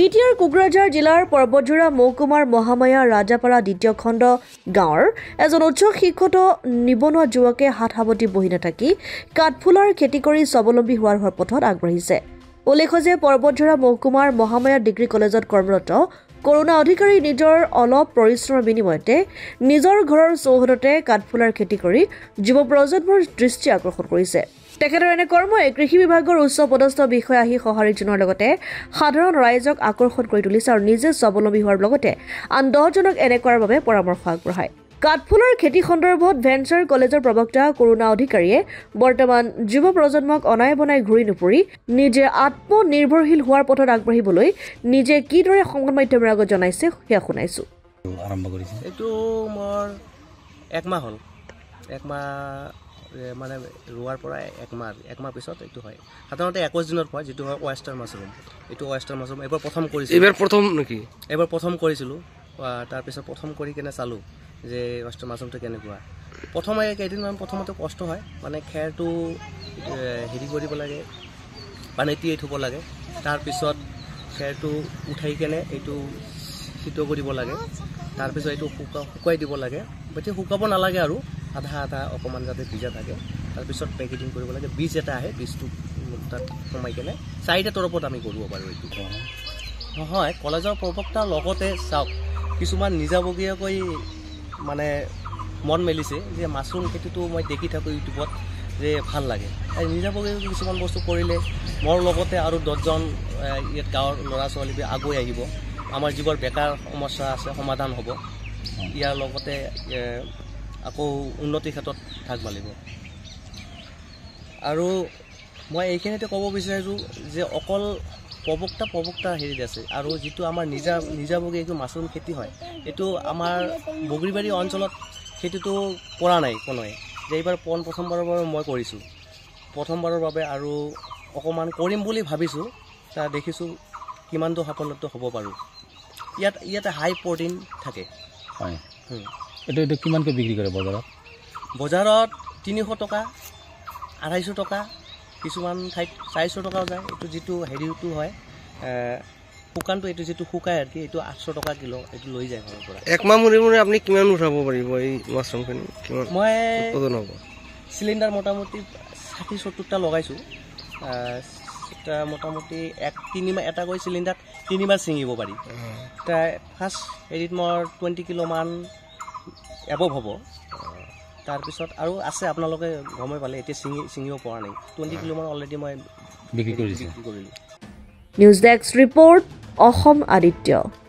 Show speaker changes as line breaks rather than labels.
BTR Kokrajhar জিলাৰ পৰ্বতজোৰা মৌকুমাৰ মহামায়া ৰাজাপাৰা দ্বিতীয় খণ্ড গাঁৱৰ এজন উচ্চ শিক্ষিত নিবনুৱা যুৱকে হাত সাৱটি বহি নাথাকি কাঠফুলাৰ খেতি কৰি স্বাৱলম্বী হোৱাৰ পথত আগবাঢ়িছে উল্লেখ্য যে পৰ্বতজোৰা মহকুমাৰ মহামায়া ডিগ্ৰী কলেজত কৰ্মৰত কৰোণা অধিকাৰী নিজৰ অলপ পৰিশ্ৰমৰ বিনিময়তে নিজৰ ঘৰৰ চৌহদতে কাঠফুলাৰ খেতি কৰি যুৱ প্ৰজন্মৰ দৃষ্টি আকৰ্ষণ কৰিছে তেখেতৰ এনে কৰ্মই কৃষি বিভাগৰ উচ্চ পদস্থ বিষয়া আহি সঁহাৰি জনোৱাৰ লগতে সাধাৰণ ৰাইজক আকৰ্ষণ কৰি তুলিছে আৰু নিজে স্বাৱলম্বী হোৱাৰ লগতে আন দহজনক এনে কৰাৰ বাবে পৰামৰ্শ আগবঢ়ায় কাঠফুলৰ খেতি সন্দৰ্ভত ভেঞ্চাৰ কলেজৰ প্ৰবক্তা কৰুণা অধিকাৰীয়ে বৰ্তমান যুৱ প্ৰজন্মক অনাই বনাই ঘূৰি নুফুৰি নিজে আত্মনিৰ্ভৰশীল হোৱাৰ পথত আগবাঢ়িবলৈ নিজে কিদৰে সংবাদ মাধ্যমৰ আগত জনাইছে সেয়া শুনাইছো
এইটো মোৰ একমাহ হ'ল একমাহ মানে ৰোৱাৰ পৰা একমাহ একমাহ পিছত এইটো হয় সাধাৰণতে একৈছ দিনত হয় যিটো হয় ৱেষ্টাৰ মাছৰুম এইটো ৱেষ্টাৰ মাছৰুম এইবাৰ প্ৰথম কৰিছিলোঁ এইবাৰ প্ৰথম নেকি এইবাৰ প্ৰথম কৰিছিলোঁ তাৰপিছত প্ৰথম কৰি কিনে চালোঁ যে মাছটো মাছৰুমটো কেনেকুৱা প্ৰথম কেইদিনমান প্ৰথমতে কষ্ট হয় মানে খেৰটো হেৰি কৰিব লাগে পানী তিয়াই থ'ব লাগে তাৰপিছত খেৰটো উঠাই কেনে এইটো সিদ্ধ কৰিব লাগে তাৰপিছত এইটো শুকা শুকুৱাই দিব লাগে গতিকে শুকাব নালাগে আৰু আধা আধা অকণমান যাতে ভিজা থাকে তাৰপিছত পেকেটিং কৰিব লাগে বীজ এটা আহে বীজটো তাত সোমাই কেনে চাৰিটা তৰপত আমি কৰিব পাৰোঁ এইটো নহয় কলেজৰ প্ৰৱক্তাৰ লগতে চাওক কিছুমান নিজাববীয়াকৈ মানে মন মেলিছে যে মাছৰুম খেতিটো মই দেখি থাকোঁ ইউটিউবত যে ভাল লাগে আৰু নিজাববীয় কিছুমান বস্তু কৰিলে মোৰ লগতে আৰু দহজন ইয়াত গাঁৱৰ ল'ৰা ছোৱালীবোৰ আগুৱাই আহিব আমাৰ যিবোৰ বেকাৰ সমস্যা আছে সমাধান হ'ব ইয়াৰ লগতে আকৌ উন্নতিৰ ক্ষেত্ৰত ভাগ মালিব আৰু মই এইখিনিতে ক'ব বিচাৰিছোঁ যে অকল প্ৰবক্তা প্ৰবক্তা হেৰি আছে আৰু যিটো আমাৰ নিজা নিজাভোগী এইটো মাছৰুম খেতি হয় এইটো আমাৰ বগৰীবাৰী অঞ্চলত খেতিটো কৰা নাই কোনোৱে যে এইবাৰ পোন প্ৰথমবাৰৰ বাবে মই কৰিছোঁ প্ৰথমবাৰৰ বাবে আৰু অকণমান কৰিম বুলি ভাবিছোঁ তাৰ দেখিছোঁ কিমানটো সাফল্যটো হ'ব পাৰোঁ ইয়াত ইয়াতে হাই প্ৰটিন থাকে হয় এইটো এইটো কিমানকৈ বিক্ৰী কৰে বজাৰত বজাৰত তিনিশ টকা আঢ়াইশ টকা কিছুমান ঠাইত চাৰিশ টকাও যায় এইটো যিটো হেৰিটো হয় শুকানটো এইটো যিটো শুকায় আৰু কি এইটো আঠশ টকা কিলো এইটো লৈ যায় ঘৰৰ পৰা এক মাহ মূৰে মূৰে আপুনি কিমান উঠাব পাৰিব এই মাছৰুমখিনি কিমান মই ওজন হ'ব চিলিণ্ডাৰ মোটামুটি ষাঠি সত্তৰটা লগাইছোঁ মোটামুটি এক তিনিমাহ এটা কৈ চিলিণ্ডাৰ তিনিমাহ ছিঙিব পাৰি ফাৰ্ষ্ট হেৰিত মই টুৱেণ্টি কিলোমান এবভ হ'ব তাৰপিছত আৰু আছে আপোনালোকে গমেই পালে এতিয়া চিঙি চিঙিব পৰা নাই টুৱেণ্টি কিলো অলৰেডি মই বিক্ৰী কৰিলোঁ
news desk report Assam Aditya